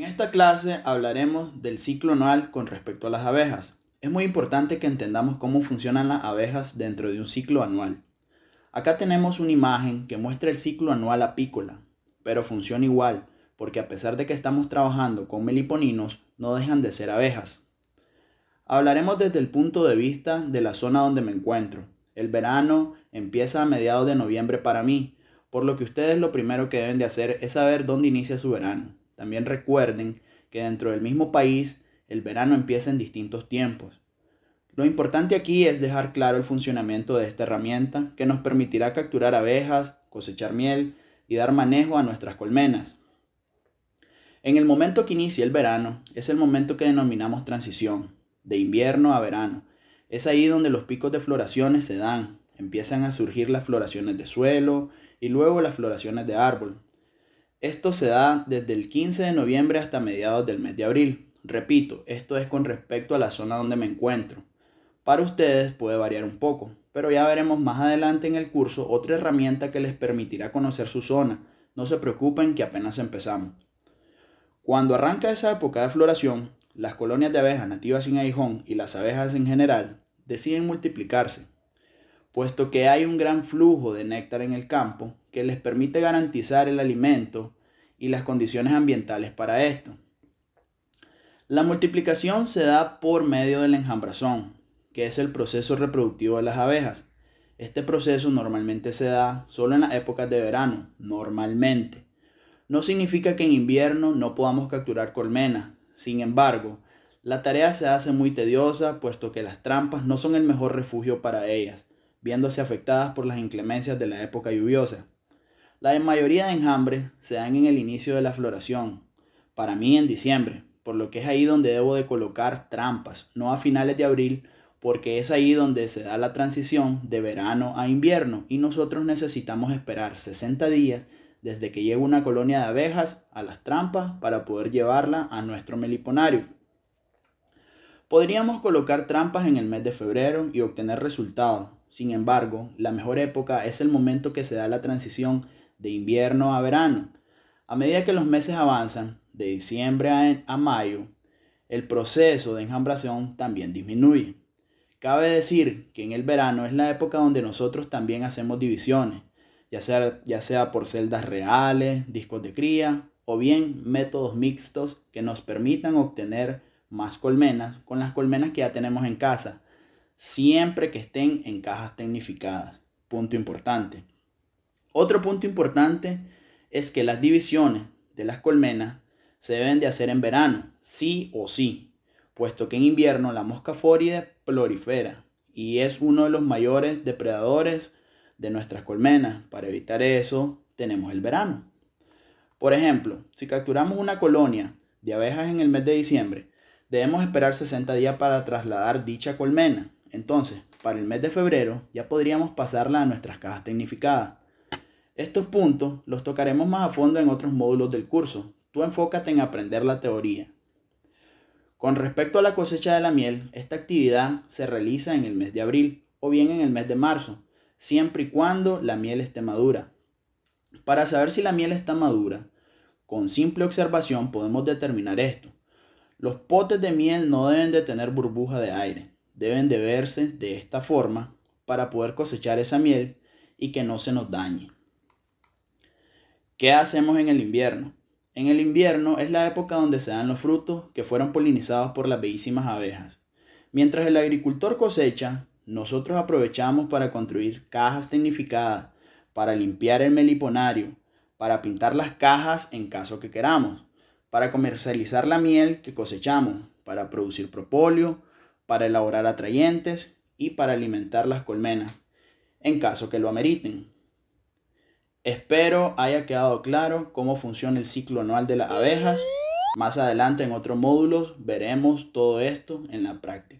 En esta clase hablaremos del ciclo anual con respecto a las abejas. Es muy importante que entendamos cómo funcionan las abejas dentro de un ciclo anual. Acá tenemos una imagen que muestra el ciclo anual apícola, pero funciona igual, porque a pesar de que estamos trabajando con meliponinos, no dejan de ser abejas. Hablaremos desde el punto de vista de la zona donde me encuentro. El verano empieza a mediados de noviembre para mí, por lo que ustedes lo primero que deben de hacer es saber dónde inicia su verano. También recuerden que dentro del mismo país el verano empieza en distintos tiempos. Lo importante aquí es dejar claro el funcionamiento de esta herramienta que nos permitirá capturar abejas, cosechar miel y dar manejo a nuestras colmenas. En el momento que inicia el verano es el momento que denominamos transición, de invierno a verano. Es ahí donde los picos de floraciones se dan, empiezan a surgir las floraciones de suelo y luego las floraciones de árbol, esto se da desde el 15 de noviembre hasta mediados del mes de abril. Repito, esto es con respecto a la zona donde me encuentro. Para ustedes puede variar un poco, pero ya veremos más adelante en el curso otra herramienta que les permitirá conocer su zona. No se preocupen que apenas empezamos. Cuando arranca esa época de floración, las colonias de abejas nativas sin aguijón y las abejas en general deciden multiplicarse. Puesto que hay un gran flujo de néctar en el campo, que les permite garantizar el alimento y las condiciones ambientales para esto. La multiplicación se da por medio del enjambrazón, que es el proceso reproductivo de las abejas. Este proceso normalmente se da solo en las épocas de verano, normalmente. No significa que en invierno no podamos capturar colmenas, sin embargo, la tarea se hace muy tediosa puesto que las trampas no son el mejor refugio para ellas, viéndose afectadas por las inclemencias de la época lluviosa. La mayoría de enjambres se dan en el inicio de la floración, para mí en diciembre, por lo que es ahí donde debo de colocar trampas, no a finales de abril, porque es ahí donde se da la transición de verano a invierno y nosotros necesitamos esperar 60 días desde que llegue una colonia de abejas a las trampas para poder llevarla a nuestro meliponario. Podríamos colocar trampas en el mes de febrero y obtener resultados. Sin embargo, la mejor época es el momento que se da la transición de invierno a verano. A medida que los meses avanzan, de diciembre a mayo, el proceso de enjambración también disminuye. Cabe decir que en el verano es la época donde nosotros también hacemos divisiones, ya sea, ya sea por celdas reales, discos de cría o bien métodos mixtos que nos permitan obtener más colmenas con las colmenas que ya tenemos en casa, siempre que estén en cajas tecnificadas. Punto importante. Otro punto importante es que las divisiones de las colmenas se deben de hacer en verano, sí o sí, puesto que en invierno la mosca fóride prolifera y es uno de los mayores depredadores de nuestras colmenas. Para evitar eso, tenemos el verano. Por ejemplo, si capturamos una colonia de abejas en el mes de diciembre, debemos esperar 60 días para trasladar dicha colmena. Entonces, para el mes de febrero ya podríamos pasarla a nuestras cajas tecnificadas. Estos puntos los tocaremos más a fondo en otros módulos del curso. Tú enfócate en aprender la teoría. Con respecto a la cosecha de la miel, esta actividad se realiza en el mes de abril o bien en el mes de marzo, siempre y cuando la miel esté madura. Para saber si la miel está madura, con simple observación podemos determinar esto. Los potes de miel no deben de tener burbuja de aire, deben de verse de esta forma para poder cosechar esa miel y que no se nos dañe. ¿Qué hacemos en el invierno? En el invierno es la época donde se dan los frutos que fueron polinizados por las bellísimas abejas. Mientras el agricultor cosecha, nosotros aprovechamos para construir cajas tecnificadas, para limpiar el meliponario, para pintar las cajas en caso que queramos, para comercializar la miel que cosechamos, para producir propóleo, para elaborar atrayentes y para alimentar las colmenas, en caso que lo ameriten. Espero haya quedado claro cómo funciona el ciclo anual de las abejas. Más adelante en otros módulos veremos todo esto en la práctica.